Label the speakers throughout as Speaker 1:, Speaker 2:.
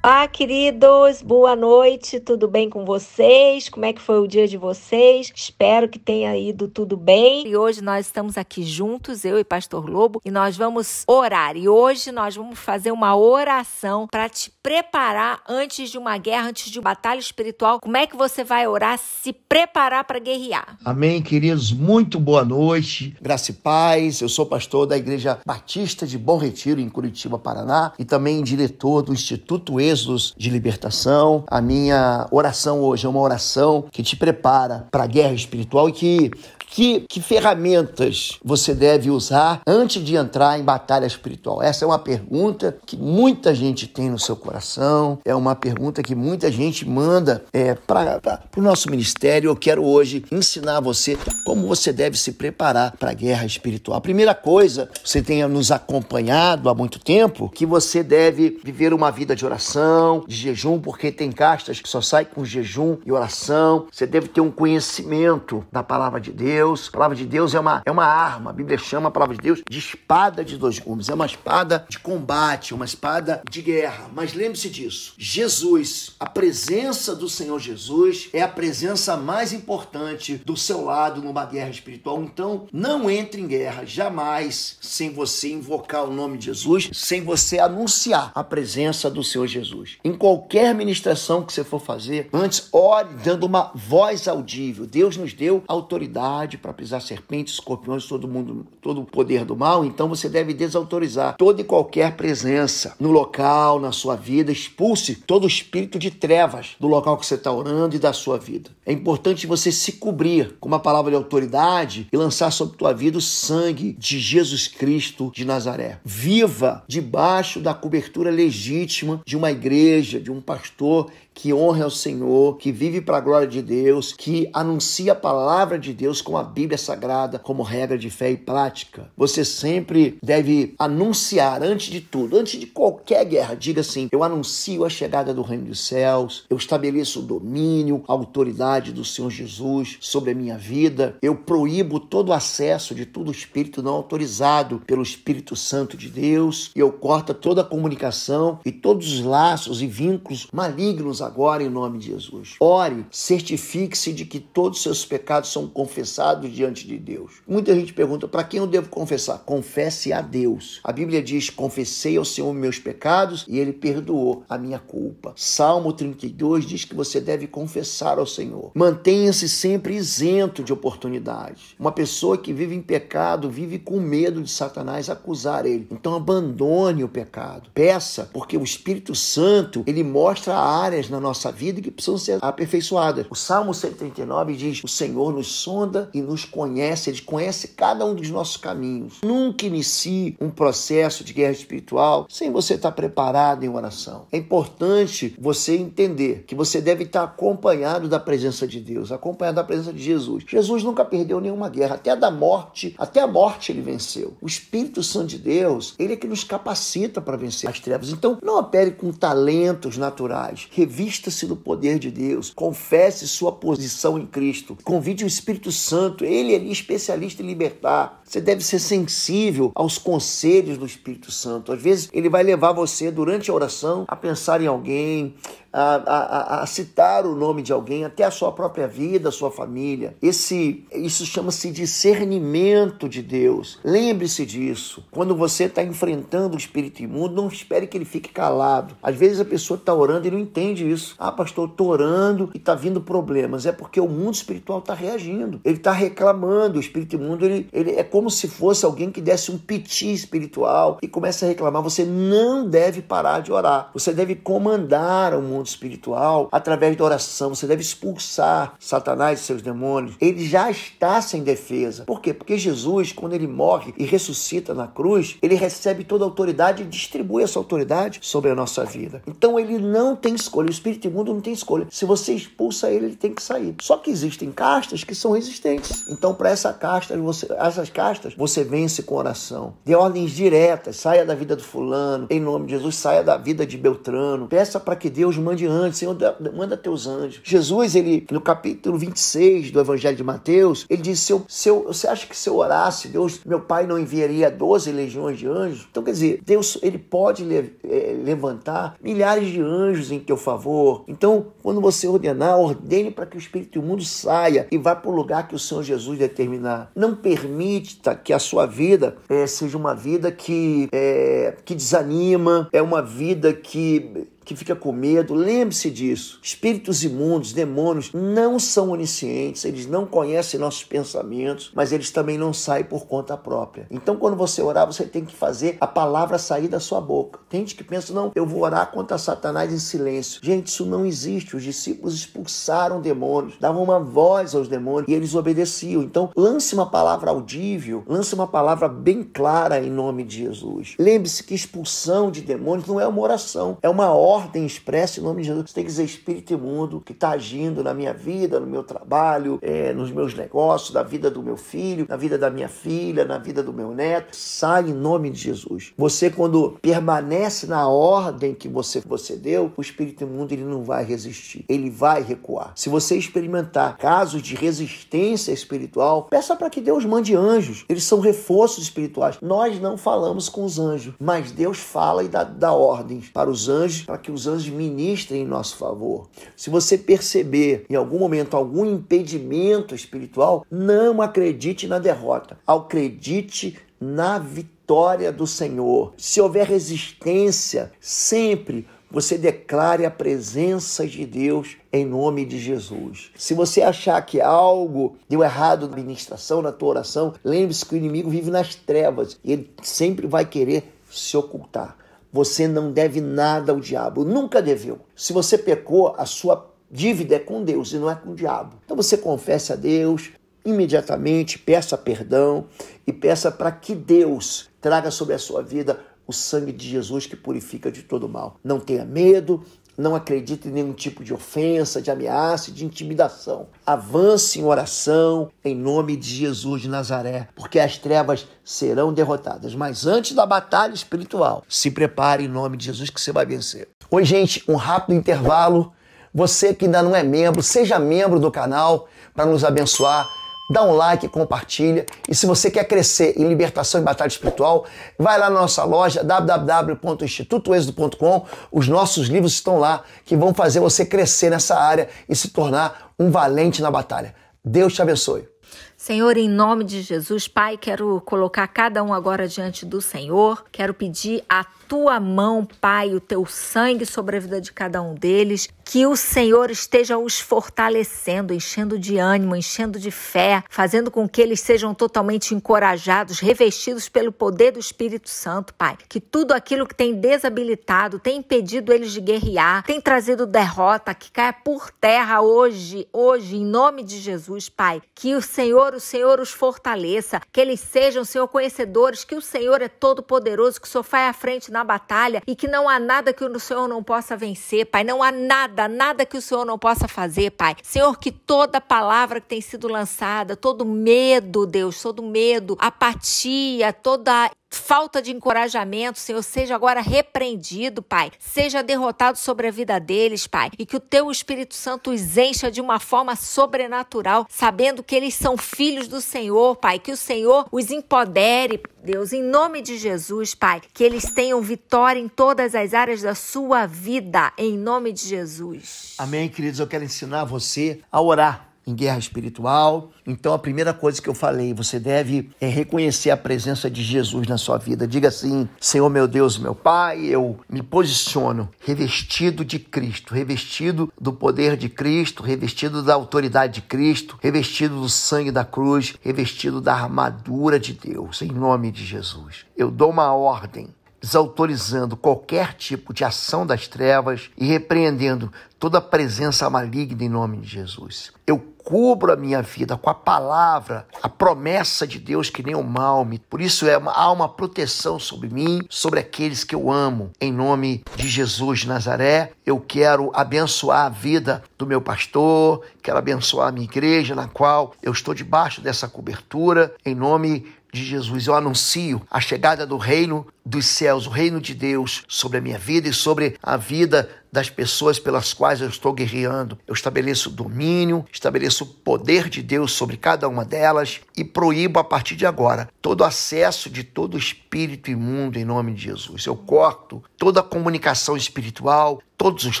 Speaker 1: Olá, ah, queridos, boa noite, tudo bem com vocês? Como é que foi o dia de vocês? Espero que tenha ido tudo bem. E hoje nós estamos aqui juntos, eu e Pastor Lobo, e nós vamos orar. E hoje nós vamos fazer uma oração para te preparar antes de uma guerra, antes de uma batalha espiritual. Como é que você vai orar, se preparar para guerrear?
Speaker 2: Amém, queridos, muito boa noite. Graça e paz, eu sou pastor da Igreja Batista de Bom Retiro, em Curitiba, Paraná, e também diretor do Instituto E êxodos de libertação. A minha oração hoje é uma oração que te prepara para a guerra espiritual e que que, que ferramentas você deve usar antes de entrar em batalha espiritual? Essa é uma pergunta que muita gente tem no seu coração, é uma pergunta que muita gente manda é, para o nosso ministério. Eu quero hoje ensinar você como você deve se preparar para a guerra espiritual. A primeira coisa, você tenha nos acompanhado há muito tempo, que você deve viver uma vida de oração, de jejum, porque tem castas que só saem com jejum e oração. Você deve ter um conhecimento da palavra de Deus Deus. A palavra de Deus é uma, é uma arma. A Bíblia chama a palavra de Deus de espada de dois gumes. É uma espada de combate, uma espada de guerra. Mas lembre-se disso: Jesus, a presença do Senhor Jesus é a presença mais importante do seu lado numa guerra espiritual. Então, não entre em guerra jamais sem você invocar o nome de Jesus, sem você anunciar a presença do Senhor Jesus. Em qualquer ministração que você for fazer, antes ore dando uma voz audível. Deus nos deu autoridade autoridade para pisar serpentes, escorpiões, todo mundo, todo o poder do mal, então você deve desautorizar toda e qualquer presença no local, na sua vida, expulse todo espírito de trevas do local que você está orando e da sua vida. É importante você se cobrir com uma palavra de autoridade e lançar sobre tua vida o sangue de Jesus Cristo de Nazaré. Viva debaixo da cobertura legítima de uma igreja, de um pastor que honra ao Senhor, que vive para a glória de Deus, que anuncia a palavra de Deus com a Bíblia Sagrada como regra de fé e prática. Você sempre deve anunciar, antes de tudo, antes de qualquer guerra, diga assim: Eu anuncio a chegada do Reino dos Céus, eu estabeleço o domínio, a autoridade do Senhor Jesus sobre a minha vida, eu proíbo todo acesso de todo espírito não autorizado pelo Espírito Santo de Deus, e eu corto toda a comunicação e todos os laços e vínculos malignos agora em nome de Jesus. Ore, certifique-se de que todos os seus pecados são confessados pecados diante de Deus. Muita gente pergunta: para quem eu devo confessar? Confesse a Deus. A Bíblia diz: confessei ao Senhor meus pecados e ele perdoou a minha culpa. Salmo 32 diz que você deve confessar ao Senhor. Mantenha-se sempre isento de oportunidades. Uma pessoa que vive em pecado vive com medo de Satanás acusar ele. Então abandone o pecado. Peça, porque o Espírito Santo, ele mostra áreas na nossa vida que precisam ser aperfeiçoadas. O Salmo 139 diz: "O Senhor nos sonda e nos conhece, ele conhece cada um dos nossos caminhos. Nunca inicie um processo de guerra espiritual sem você estar preparado em oração. É importante você entender que você deve estar acompanhado da presença de Deus, acompanhado da presença de Jesus. Jesus nunca perdeu nenhuma guerra, até a da morte, até a morte ele venceu. O Espírito Santo de Deus, ele é que nos capacita para vencer as trevas. Então, não opere com talentos naturais. Revista-se do poder de Deus. Confesse sua posição em Cristo. Convide o Espírito Santo Santo, ele é especialista em libertar. Você deve ser sensível aos conselhos do Espírito Santo. Às vezes ele vai levar você durante a oração a pensar em alguém, a, a, a, citar o nome de alguém, até a sua própria vida, a sua família. Esse, isso chama-se discernimento de Deus. Lembre-se disso. Quando você está enfrentando o espírito imundo, não espere que ele fique calado. Às vezes a pessoa está orando e não entende isso. Ah, pastor, estou orando e está vindo problemas. É porque o mundo espiritual está reagindo. Ele está reclamando. O espírito imundo ele, ele é como se fosse alguém que desse um piti espiritual e começa a reclamar. Você não deve parar de orar. Você deve comandar o mundo espiritual através da oração. Você deve expulsar Satanás e seus demônios. Ele já está sem defesa. Por quê? Porque Jesus, quando ele morre e ressuscita na cruz, ele recebe toda a autoridade e distribui essa autoridade sobre a nossa vida. Então ele não tem escolha. O espírito imundo não tem escolha. Se você expulsa ele, ele tem que sair. Só que existem castas que são resistentes. Então, para essa casta, você, essas castas, você vence com oração. Dê ordens diretas, saia da vida do fulano, em nome de Jesus, saia da vida de Beltrano. Peça para que Deus mande anjos, Senhor, manda teus anjos. Jesus, ele, no capítulo 26 do Evangelho de Mateus, ele diz: seu, seu, Você acha que se eu orasse, Deus, meu pai não enviaria 12 legiões de anjos? Então, quer dizer, Deus, ele pode le, é, levantar milhares de anjos em teu favor. Então, quando você ordenar, ordene para que o espírito do mundo saia e vá para o lugar que o Senhor Jesus determinar. Não permite que a sua vida é, seja uma vida que, é, que desanima, é uma vida que que fica com medo, lembre-se disso. Espíritos imundos, demônios, não são oniscientes, eles não conhecem nossos pensamentos, mas eles também não saem por conta própria. Então, quando você orar, você tem que fazer a palavra sair da sua boca. Tem gente que pensa, não, eu vou orar contra Satanás em silêncio. Gente, isso não existe. Os discípulos expulsaram demônios, davam uma voz aos demônios e eles obedeciam. Então, lance uma palavra audível, lance uma palavra bem clara em nome de Jesus. Lembre-se que expulsão de demônios não é uma oração, é uma ordem ordem expressa em nome de Jesus. Você tem que dizer, Espírito imundo, que está agindo na minha vida, no meu trabalho, é, nos meus negócios, na vida do meu filho, na vida da minha filha, na vida do meu neto. Sai em nome de Jesus. Você, quando permanece na ordem que você, você deu, o Espírito imundo ele não vai resistir. Ele vai recuar. Se você experimentar casos de resistência espiritual, peça para que Deus mande anjos. Eles são reforços espirituais. Nós não falamos com os anjos, mas Deus fala e dá, dá ordens para os anjos para que que os anjos ministrem em nosso favor. Se você perceber em algum momento algum impedimento espiritual, não acredite na derrota, acredite na vitória do Senhor. Se houver resistência, sempre você declare a presença de Deus em nome de Jesus. Se você achar que algo deu errado na ministração, na tua oração, lembre-se que o inimigo vive nas trevas e ele sempre vai querer se ocultar. Você não deve nada ao diabo, nunca deveu. Se você pecou, a sua dívida é com Deus e não é com o diabo. Então você confesse a Deus imediatamente, peça perdão e peça para que Deus traga sobre a sua vida o sangue de Jesus que purifica de todo mal. Não tenha medo, não acredite em nenhum tipo de ofensa, de ameaça, de intimidação. Avance em oração em nome de Jesus de Nazaré, porque as trevas serão derrotadas. Mas antes da batalha espiritual, se prepare em nome de Jesus que você vai vencer. Oi, gente, um rápido intervalo. Você que ainda não é membro, seja membro do canal para nos abençoar dá um like, compartilha. E se você quer crescer em libertação e batalha espiritual, vai lá na nossa loja www.institutoexodo.com. Os nossos livros estão lá que vão fazer você crescer nessa área e se tornar um valente na batalha. Deus te abençoe.
Speaker 1: Senhor, em nome de Jesus, Pai, quero colocar cada um agora diante do Senhor. Quero pedir a tua mão, Pai, o teu sangue sobre a vida de cada um deles. Que o Senhor esteja os fortalecendo, enchendo de ânimo, enchendo de fé, fazendo com que eles sejam totalmente encorajados, revestidos pelo poder do Espírito Santo, Pai. Que tudo aquilo que tem desabilitado, tem impedido eles de guerrear, tem trazido derrota, que caia por terra hoje, hoje, em nome de Jesus, Pai. Que o Senhor, o Senhor os fortaleça, que eles sejam, Senhor, conhecedores, que o Senhor é todo poderoso, que o Senhor vai à frente na batalha e que não há nada que o Senhor não possa vencer, Pai. Não há nada, nada que o Senhor não possa fazer, Pai. Senhor, que toda palavra que tem sido lançada, todo medo, Deus, todo medo, apatia, toda falta de encorajamento, Senhor, seja agora repreendido, Pai. Seja derrotado sobre a vida deles, Pai. E que o teu Espírito Santo os encha de uma forma sobrenatural, sabendo que eles são filhos do Senhor, Pai. Que o Senhor os empodere, Deus, em nome de Jesus, Pai. Que eles tenham vitória em todas as áreas da sua vida, em nome de Jesus.
Speaker 2: Amém, queridos. Eu quero ensinar você a orar em guerra espiritual. Então, a primeira coisa que eu falei, você deve é reconhecer a presença de Jesus na sua vida. Diga assim: Senhor, meu Deus, meu Pai, eu me posiciono revestido de Cristo, revestido do poder de Cristo, revestido da autoridade de Cristo, revestido do sangue da cruz, revestido da armadura de Deus, em nome de Jesus. Eu dou uma ordem desautorizando qualquer tipo de ação das trevas e repreendendo toda presença maligna em nome de Jesus. Eu cubro a minha vida com a palavra, a promessa de Deus que nem o mal me. Por isso é uma, há uma proteção sobre mim, sobre aqueles que eu amo. Em nome de Jesus de Nazaré, eu quero abençoar a vida do meu pastor, quero abençoar a minha igreja na qual eu estou debaixo dessa cobertura. Em nome de Jesus. Eu anuncio a chegada do reino dos céus, o reino de Deus sobre a minha vida e sobre a vida das pessoas pelas quais eu estou guerreando. Eu estabeleço domínio, estabeleço o poder de Deus sobre cada uma delas e proíbo a partir de agora todo acesso de todo espírito imundo em nome de Jesus. Eu corto toda a comunicação espiritual, todos os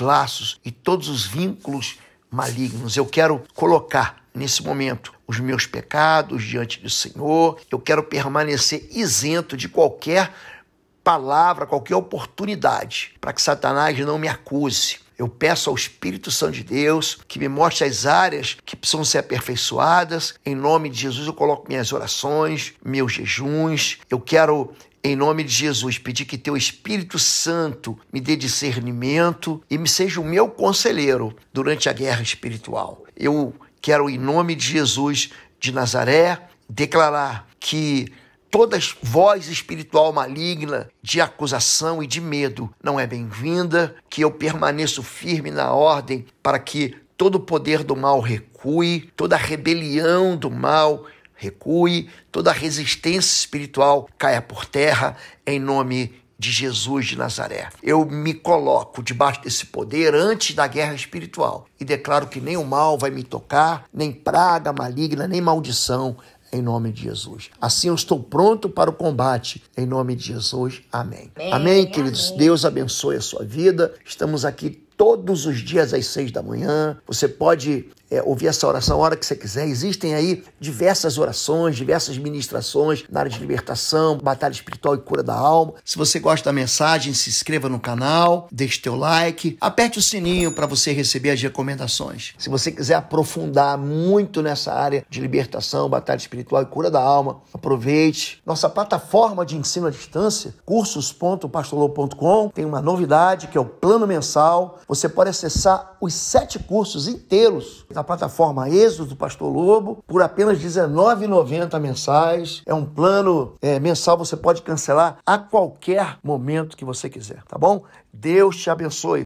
Speaker 2: laços e todos os vínculos malignos. Eu quero colocar nesse momento os meus pecados diante do Senhor, eu quero permanecer isento de qualquer palavra, qualquer oportunidade para que Satanás não me acuse. Eu peço ao Espírito Santo de Deus que me mostre as áreas que precisam ser aperfeiçoadas. Em nome de Jesus, eu coloco minhas orações, meus jejuns. Eu quero em nome de Jesus, pedir que teu Espírito Santo me dê discernimento e me seja o meu conselheiro durante a guerra espiritual. Eu quero, em nome de Jesus de Nazaré, declarar que toda voz espiritual maligna de acusação e de medo não é bem-vinda, que eu permaneço firme na ordem para que todo o poder do mal recue, toda rebelião do mal recue, toda resistência espiritual caia por terra, em nome de Jesus de Nazaré. Eu me coloco debaixo desse poder antes da guerra espiritual e declaro que nem o mal vai me tocar, nem praga maligna, nem maldição, em nome de Jesus. Assim eu estou pronto para o combate, em nome de Jesus. Amém. Amém, Amém queridos. Amém. Deus abençoe a sua vida. Estamos aqui todos os dias às seis da manhã. Você pode é, ouvir essa oração a hora que você quiser. Existem aí diversas orações, diversas ministrações na área de libertação, batalha espiritual e cura da alma. Se você gosta da mensagem, se inscreva no canal, deixe teu like, aperte o sininho para você receber as recomendações. Se você quiser aprofundar muito nessa área de libertação, batalha espiritual e cura da alma, aproveite. Nossa plataforma de ensino à distância, cursos.pastolou.com, tem uma novidade que é o plano mensal você pode acessar os sete cursos inteiros da plataforma Êxodo do Pastor Lobo por apenas R$19,90 mensais. É um plano é, mensal, você pode cancelar a qualquer momento que você quiser, tá bom? Deus te abençoe.